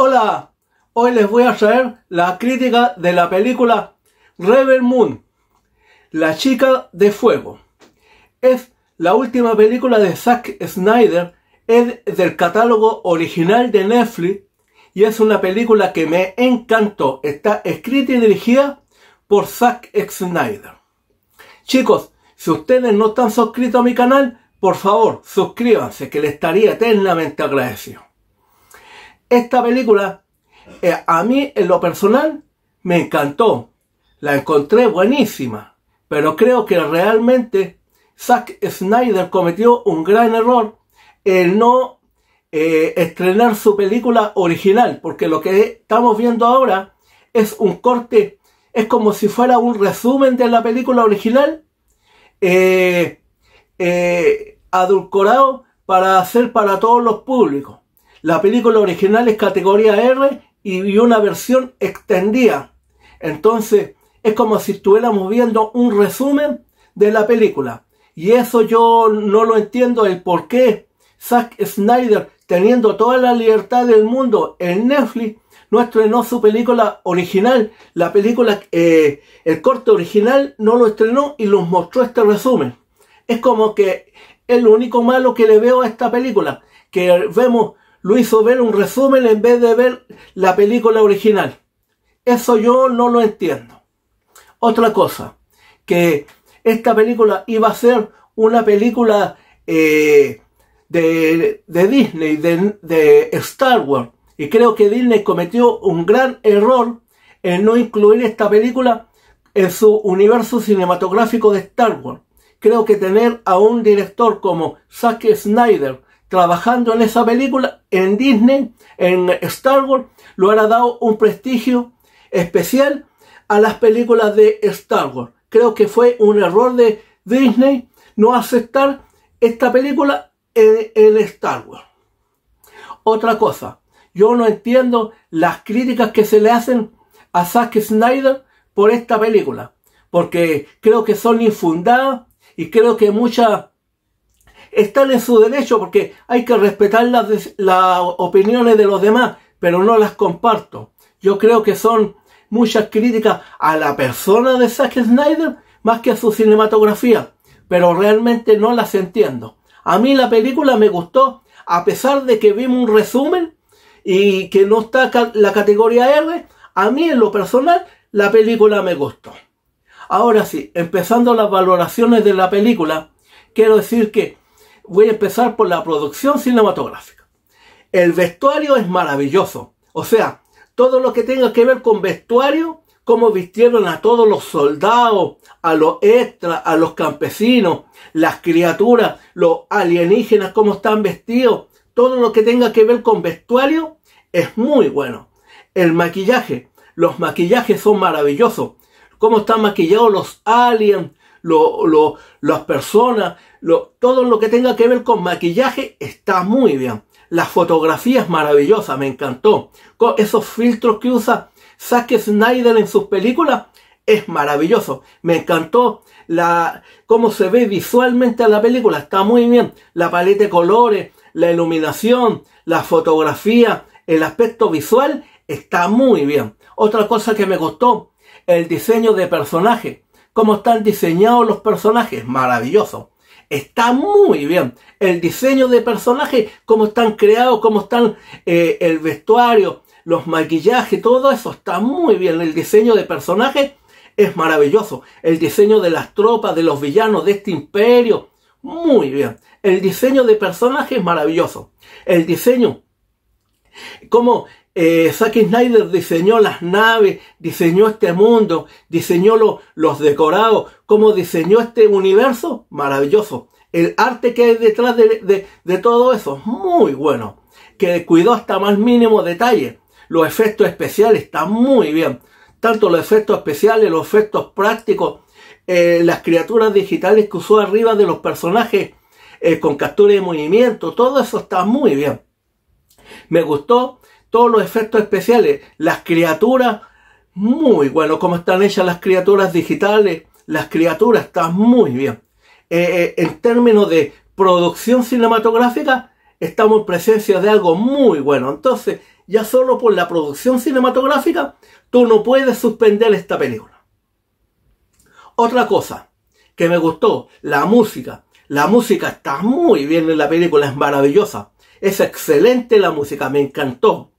Hola, hoy les voy a traer la crítica de la película Rebel Moon, La chica de fuego. Es la última película de Zack Snyder, es del catálogo original de Netflix y es una película que me encantó. Está escrita y dirigida por Zack Snyder. Chicos, si ustedes no están suscritos a mi canal, por favor, suscríbanse, que les estaría eternamente agradecido esta película, eh, a mí en lo personal, me encantó. La encontré buenísima. Pero creo que realmente Zack Snyder cometió un gran error el no eh, estrenar su película original. Porque lo que estamos viendo ahora es un corte, es como si fuera un resumen de la película original. Eh, adulcorado para hacer para todos los públicos. La película original es categoría R y una versión extendida. Entonces, es como si estuviéramos viendo un resumen de la película. Y eso yo no lo entiendo, el por qué Zack Snyder, teniendo toda la libertad del mundo en Netflix, no estrenó su película original. La película, eh, el corte original, no lo estrenó y nos mostró este resumen. Es como que es lo único malo que le veo a esta película, que vemos lo hizo ver un resumen en vez de ver la película original. Eso yo no lo entiendo. Otra cosa, que esta película iba a ser una película eh, de, Disney, de, de Star Wars. Y creo que Disney cometió un gran error en no incluir esta película en su universo cinematográfico de Star Wars. Creo que tener a un director como Zack Snyder trabajando en esa película, en Disney, en Star Wars, lo han dado un prestigio especial a las películas de Star Wars. Creo que fue un error de Disney no aceptar esta película en, el Star Wars. Otra cosa, yo no entiendo las críticas que se le hacen a Zack Snyder por esta película, porque creo que son infundadas y creo que muchas están en su derecho porque hay que respetar las, opiniones de los demás, pero no las comparto. Yo creo que son muchas críticas a la persona de Zack Snyder más que a su cinematografía, pero realmente no las entiendo. A mí la película me gustó, a pesar de que vimos un resumen y que no está la categoría R, a mí en lo personal la película me gustó. Ahora sí, empezando las valoraciones de la película, quiero decir que voy a empezar por la producción cinematográfica. El vestuario es maravilloso. O sea, todo lo que tenga que ver con vestuario, cómo vistieron a todos los soldados, a los extras, a los campesinos, las criaturas, los alienígenas, cómo están vestidos. Todo lo que tenga que ver con vestuario es muy bueno. El maquillaje, los maquillajes son maravillosos. Cómo están maquillados los aliens, lo, las personas, todo lo que tenga que ver con maquillaje está muy bien. La fotografía es maravillosa, me encantó. Con esos filtros que usa Zack Snyder en sus películas es maravilloso. Me encantó la, cómo se ve visualmente la película, está muy bien. La paleta de colores, la iluminación, la fotografía, el aspecto visual está muy bien. Otra cosa que me gustó, el diseño de personaje cómo están diseñados los personajes, maravilloso. Está muy bien. El diseño de personajes, cómo están creados, cómo están eh, el vestuario, los maquillajes, todo eso está muy bien. El diseño de personajes es maravilloso. El diseño de las tropas, de los villanos, de este imperio, muy bien. El diseño de personajes es maravilloso. El diseño, cómo eh, Zack Snyder diseñó las naves, diseñó este mundo, diseñó los decorados, Como diseñó este universo, maravilloso. El arte que hay detrás de, todo eso, muy bueno. Que cuidó hasta más mínimo detalle. Los efectos especiales están muy bien. Tanto los efectos especiales, los efectos prácticos, eh, las criaturas digitales que usó arriba de los personajes eh, con captura de movimiento, todo eso está muy bien. Me gustó todos los efectos especiales, las criaturas, muy bueno, como están hechas las criaturas digitales, las criaturas están muy bien. Eh, eh, en términos de producción cinematográfica, estamos en presencia de algo muy bueno. Entonces, ya solo por la producción cinematográfica, tú no puedes suspender esta película. Otra cosa que me gustó, la música. La música está muy bien en la película, es maravillosa. Es excelente la música, me encantó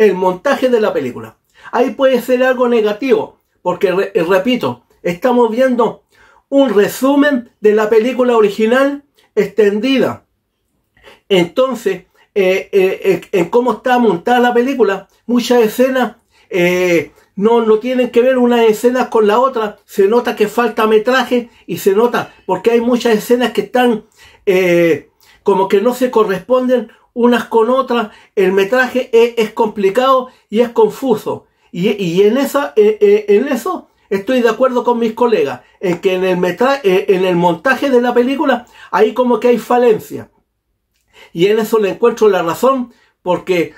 el montaje de la película. Ahí puede ser algo negativo, porque eh, repito, estamos viendo un resumen de la película original extendida. Entonces, eh, eh, en cómo está montada la película, muchas escenas no, tienen que ver una escena con la otra. Se nota que falta metraje y se nota porque hay muchas escenas que están como que no se corresponden unas con otras, el metraje es, complicado y es confuso. Y, en, esa, eh, eh, eso estoy de acuerdo con mis colegas, en que en el, eh, en el montaje de la película hay como que hay falencia. Y en eso le encuentro la razón, porque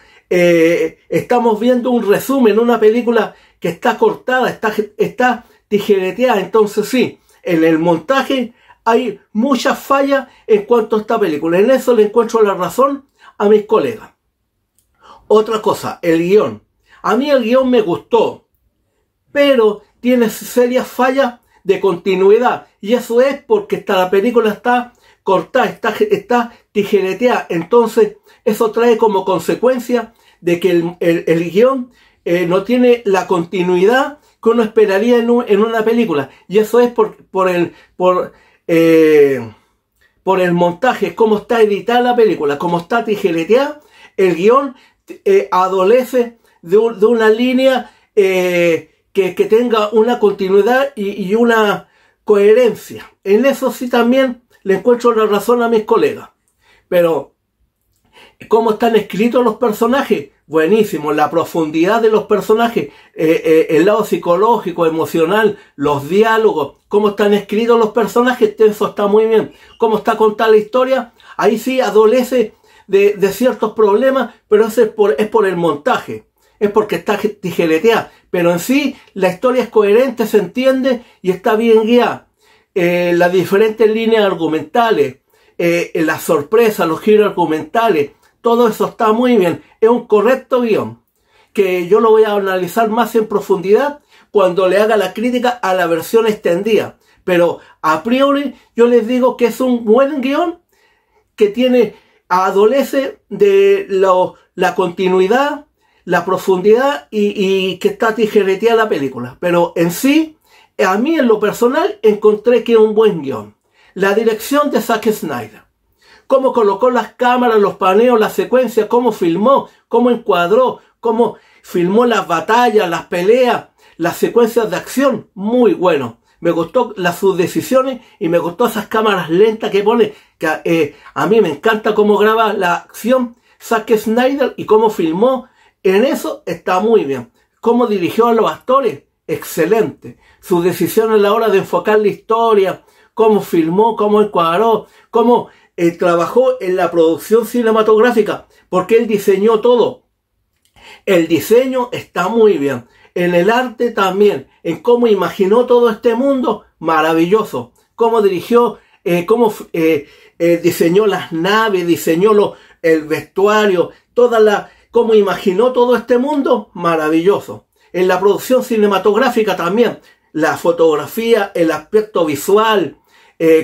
estamos viendo un resumen, una película que está cortada, está, está tijereteada. Entonces sí, en el montaje hay muchas fallas en cuanto a esta película. En eso le encuentro la razón mis colegas. Otra cosa, el guión. A mí el guión me gustó, pero tiene serias fallas de continuidad. Y eso es porque está, la película está cortada, está, está tijereteada. Entonces, eso trae como consecuencia de que el, el, guión eh, no tiene la continuidad que uno esperaría en, una película. Y eso es por, por el. Por, eh, por el montaje, cómo está editada la película, cómo está tijereteada, el guión eh, adolece de, una línea eh, que, tenga una continuidad y, y, una coherencia. En eso sí también le encuentro la razón a mis colegas. Pero ¿Cómo están escritos los personajes? Buenísimo, la profundidad de los personajes, eh, eh, el lado psicológico, emocional, los diálogos, cómo están escritos los personajes, eso está muy bien. Cómo está contada la historia, ahí sí adolece de, ciertos problemas, pero eso es por, el montaje, es porque está tijereteada. Pero en sí, la historia es coherente, se entiende y está bien guiada. Eh, las diferentes líneas argumentales, las sorpresas, los giros argumentales, todo eso está muy bien. Es un correcto guión que yo lo voy a analizar más en profundidad cuando le haga la crítica a la versión extendida. Pero a priori yo les digo que es un buen guión que tiene, adolece de la continuidad, la profundidad y, y que está tijereteada la película. Pero en sí, a mí en lo personal encontré que es un buen guión. La dirección de Zack Snyder cómo colocó las cámaras, los paneos, las secuencias, cómo filmó, cómo encuadró, cómo filmó las batallas, las peleas, las secuencias de acción. Muy bueno. Me gustó las, sus decisiones y me gustó esas cámaras lentas que pone. Que, eh, a mí me encanta cómo graba la acción Zack Snyder y cómo filmó. En eso está muy bien. Cómo dirigió a los actores. Excelente. Sus decisiones a la hora de enfocar la historia, cómo filmó, cómo encuadró, cómo eh, trabajó en la producción cinematográfica, porque él diseñó todo. El diseño está muy bien, en el arte también, en cómo imaginó todo este mundo, maravilloso, cómo dirigió, eh, cómo eh, diseñó las naves, diseñó lo, el vestuario, toda la, cómo imaginó todo este mundo, maravilloso. En la producción cinematográfica también, la fotografía, el aspecto visual,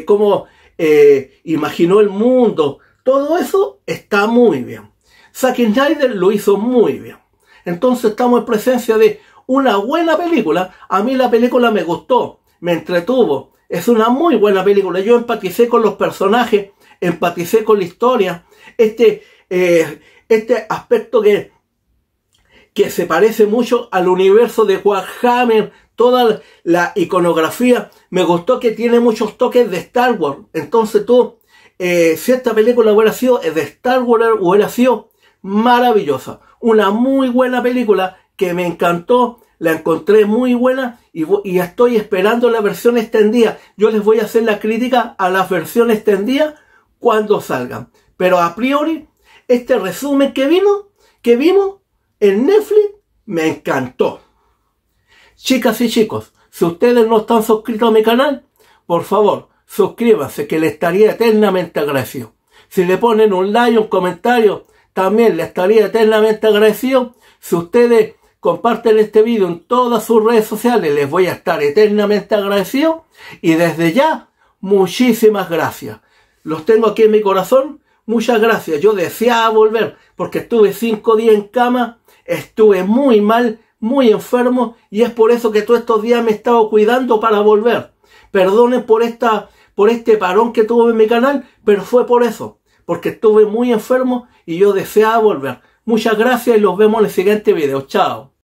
cómo eh, imaginó el mundo. Todo eso está muy bien. Zack Snyder lo hizo muy bien. Entonces estamos en presencia de una buena película. A mí la película me gustó, me entretuvo. Es una muy buena película. Yo empaticé con los personajes, empaticé con la historia. Este, eh, este aspecto que, que se parece mucho al universo de Warhammer toda la iconografía. Me gustó que tiene muchos toques de Star Wars. Entonces tú, eh, si esta película hubiera sido eh, de Star Wars, hubiera sido maravillosa. Una muy buena película que me encantó. La encontré muy buena y, y estoy esperando la versión extendida. Yo les voy a hacer la crítica a la versión extendida cuando salgan. Pero a priori, este resumen que vimos, que vimos en Netflix, me encantó. Chicas y chicos, si ustedes no están suscritos a mi canal, por favor, suscríbanse que le estaría eternamente agradecido. Si le ponen un like, un comentario, también le estaría eternamente agradecido. Si ustedes comparten este vídeo en todas sus redes sociales, les voy a estar eternamente agradecido. Y desde ya, muchísimas gracias. Los tengo aquí en mi corazón. Muchas gracias. Yo deseaba volver porque estuve cinco días en cama, estuve muy mal muy enfermo y es por eso que todos estos días me he estado cuidando para volver. Perdonen por esta por este parón que tuve en mi canal, pero fue por eso, porque estuve muy enfermo y yo deseaba volver. Muchas gracias y los vemos en el siguiente video. Chao.